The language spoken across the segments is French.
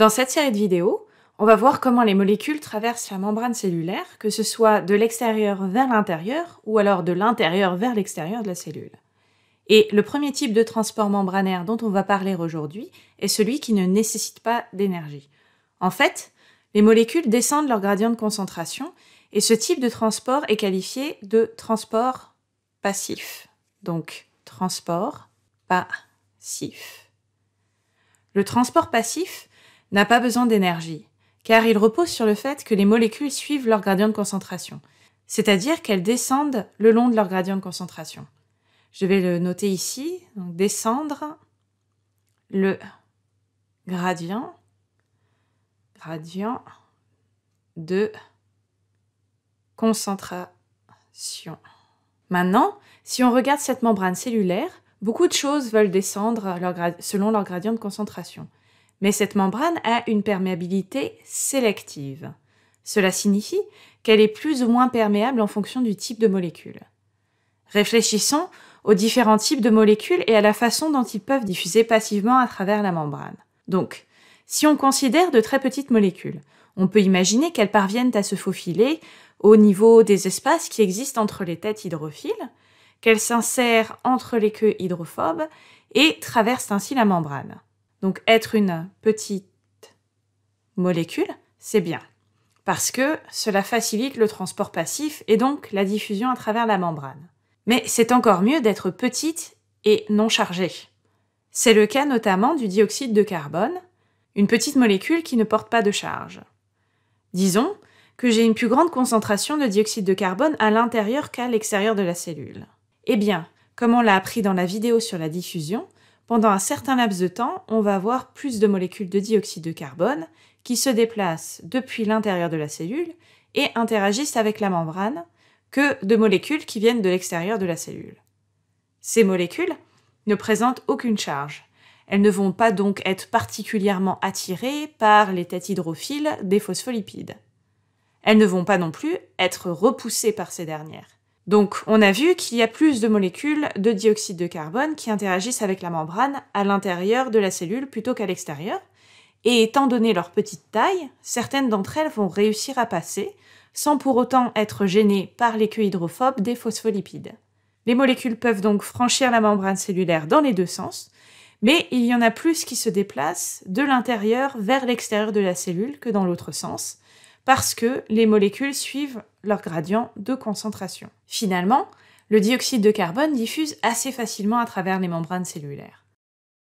Dans cette série de vidéos, on va voir comment les molécules traversent la membrane cellulaire, que ce soit de l'extérieur vers l'intérieur ou alors de l'intérieur vers l'extérieur de la cellule. Et le premier type de transport membranaire dont on va parler aujourd'hui est celui qui ne nécessite pas d'énergie. En fait, les molécules descendent leur gradient de concentration et ce type de transport est qualifié de transport passif. Donc, transport passif. Le transport passif, n'a pas besoin d'énergie, car il repose sur le fait que les molécules suivent leur gradient de concentration, c'est-à-dire qu'elles descendent le long de leur gradient de concentration. Je vais le noter ici, descendre le gradient, gradient de concentration. Maintenant, si on regarde cette membrane cellulaire, beaucoup de choses veulent descendre selon leur gradient de concentration mais cette membrane a une perméabilité sélective. Cela signifie qu'elle est plus ou moins perméable en fonction du type de molécule. Réfléchissons aux différents types de molécules et à la façon dont ils peuvent diffuser passivement à travers la membrane. Donc, si on considère de très petites molécules, on peut imaginer qu'elles parviennent à se faufiler au niveau des espaces qui existent entre les têtes hydrophiles, qu'elles s'insèrent entre les queues hydrophobes et traversent ainsi la membrane. Donc être une petite molécule, c'est bien, parce que cela facilite le transport passif et donc la diffusion à travers la membrane. Mais c'est encore mieux d'être petite et non chargée. C'est le cas notamment du dioxyde de carbone, une petite molécule qui ne porte pas de charge. Disons que j'ai une plus grande concentration de dioxyde de carbone à l'intérieur qu'à l'extérieur de la cellule. Eh bien, comme on l'a appris dans la vidéo sur la diffusion, pendant un certain laps de temps, on va avoir plus de molécules de dioxyde de carbone qui se déplacent depuis l'intérieur de la cellule et interagissent avec la membrane que de molécules qui viennent de l'extérieur de la cellule. Ces molécules ne présentent aucune charge. Elles ne vont pas donc être particulièrement attirées par les têtes hydrophiles des phospholipides. Elles ne vont pas non plus être repoussées par ces dernières. Donc on a vu qu'il y a plus de molécules de dioxyde de carbone qui interagissent avec la membrane à l'intérieur de la cellule plutôt qu'à l'extérieur, et étant donné leur petite taille, certaines d'entre elles vont réussir à passer, sans pour autant être gênées par les queues hydrophobes des phospholipides. Les molécules peuvent donc franchir la membrane cellulaire dans les deux sens, mais il y en a plus qui se déplacent de l'intérieur vers l'extérieur de la cellule que dans l'autre sens, parce que les molécules suivent leur gradient de concentration. Finalement, le dioxyde de carbone diffuse assez facilement à travers les membranes cellulaires.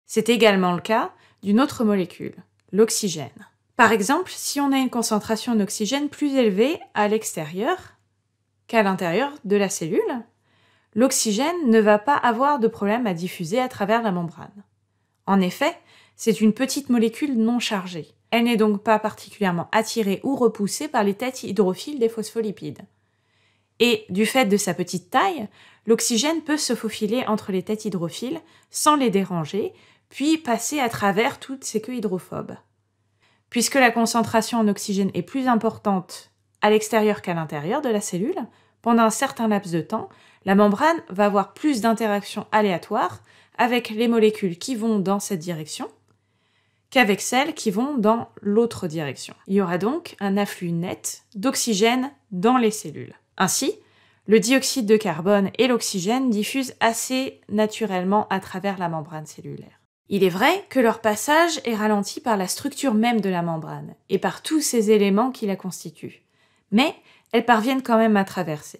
C'est également le cas d'une autre molécule, l'oxygène. Par exemple, si on a une concentration d'oxygène plus élevée à l'extérieur qu'à l'intérieur de la cellule, l'oxygène ne va pas avoir de problème à diffuser à travers la membrane. En effet, c'est une petite molécule non chargée. Elle n'est donc pas particulièrement attirée ou repoussée par les têtes hydrophiles des phospholipides. Et du fait de sa petite taille, l'oxygène peut se faufiler entre les têtes hydrophiles sans les déranger, puis passer à travers toutes ces queues hydrophobes. Puisque la concentration en oxygène est plus importante à l'extérieur qu'à l'intérieur de la cellule, pendant un certain laps de temps, la membrane va avoir plus d'interactions aléatoires avec les molécules qui vont dans cette direction qu'avec celles qui vont dans l'autre direction. Il y aura donc un afflux net d'oxygène dans les cellules. Ainsi, le dioxyde de carbone et l'oxygène diffusent assez naturellement à travers la membrane cellulaire. Il est vrai que leur passage est ralenti par la structure même de la membrane et par tous ces éléments qui la constituent, mais elles parviennent quand même à traverser.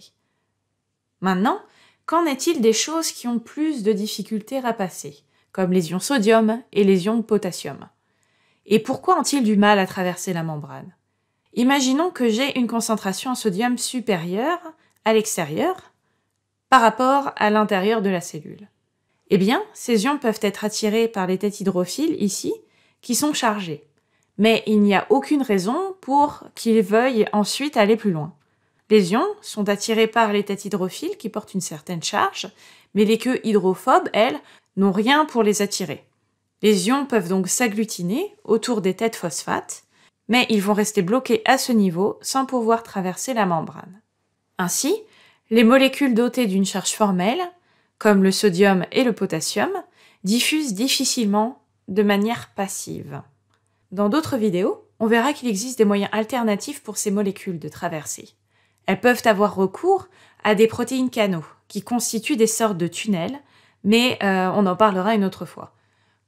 Maintenant, qu'en est-il des choses qui ont plus de difficultés à passer, comme les ions sodium et les ions potassium et pourquoi ont-ils du mal à traverser la membrane Imaginons que j'ai une concentration en sodium supérieure à l'extérieur par rapport à l'intérieur de la cellule. Eh bien, ces ions peuvent être attirés par les têtes hydrophiles ici, qui sont chargées. Mais il n'y a aucune raison pour qu'ils veuillent ensuite aller plus loin. Les ions sont attirés par les têtes hydrophiles qui portent une certaine charge, mais les queues hydrophobes, elles, n'ont rien pour les attirer. Les ions peuvent donc s'agglutiner autour des têtes phosphates, mais ils vont rester bloqués à ce niveau sans pouvoir traverser la membrane. Ainsi, les molécules dotées d'une charge formelle, comme le sodium et le potassium, diffusent difficilement de manière passive. Dans d'autres vidéos, on verra qu'il existe des moyens alternatifs pour ces molécules de traverser. Elles peuvent avoir recours à des protéines canaux, qui constituent des sortes de tunnels, mais euh, on en parlera une autre fois.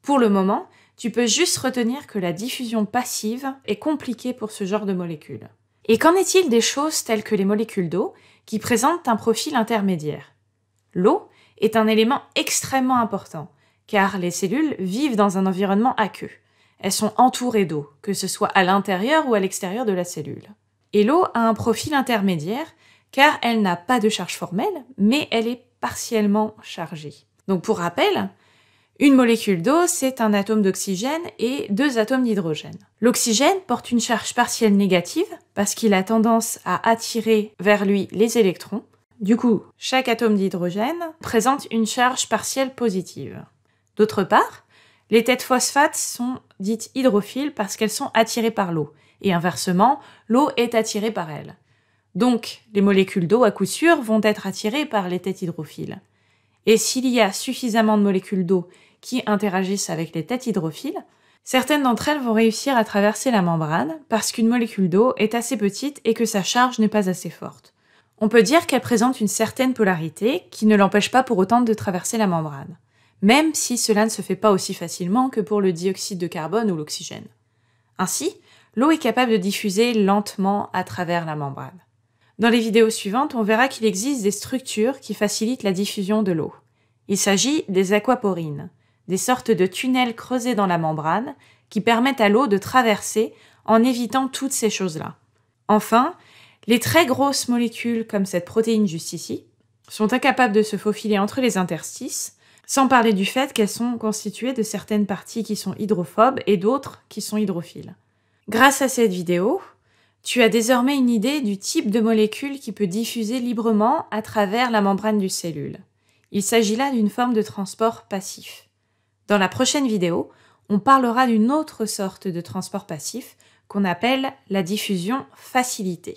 Pour le moment, tu peux juste retenir que la diffusion passive est compliquée pour ce genre de molécules. Et qu'en est-il des choses telles que les molécules d'eau, qui présentent un profil intermédiaire L'eau est un élément extrêmement important, car les cellules vivent dans un environnement aqueux. Elles sont entourées d'eau, que ce soit à l'intérieur ou à l'extérieur de la cellule. Et l'eau a un profil intermédiaire, car elle n'a pas de charge formelle, mais elle est partiellement chargée. Donc pour rappel, une molécule d'eau, c'est un atome d'oxygène et deux atomes d'hydrogène. L'oxygène porte une charge partielle négative parce qu'il a tendance à attirer vers lui les électrons. Du coup, chaque atome d'hydrogène présente une charge partielle positive. D'autre part, les têtes phosphates sont dites hydrophiles parce qu'elles sont attirées par l'eau, et inversement, l'eau est attirée par elles. Donc, les molécules d'eau à coup sûr vont être attirées par les têtes hydrophiles. Et s'il y a suffisamment de molécules d'eau qui interagissent avec les têtes hydrophiles. Certaines d'entre elles vont réussir à traverser la membrane parce qu'une molécule d'eau est assez petite et que sa charge n'est pas assez forte. On peut dire qu'elle présente une certaine polarité qui ne l'empêche pas pour autant de traverser la membrane, même si cela ne se fait pas aussi facilement que pour le dioxyde de carbone ou l'oxygène. Ainsi, l'eau est capable de diffuser lentement à travers la membrane. Dans les vidéos suivantes, on verra qu'il existe des structures qui facilitent la diffusion de l'eau. Il s'agit des aquaporines des sortes de tunnels creusés dans la membrane qui permettent à l'eau de traverser en évitant toutes ces choses-là. Enfin, les très grosses molécules comme cette protéine juste ici sont incapables de se faufiler entre les interstices, sans parler du fait qu'elles sont constituées de certaines parties qui sont hydrophobes et d'autres qui sont hydrophiles. Grâce à cette vidéo, tu as désormais une idée du type de molécule qui peut diffuser librement à travers la membrane du cellule. Il s'agit là d'une forme de transport passif. Dans la prochaine vidéo, on parlera d'une autre sorte de transport passif qu'on appelle la diffusion facilitée.